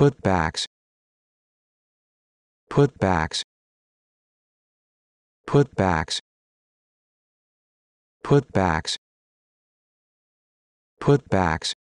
putbacks putbacks putbacks putbacks putbacks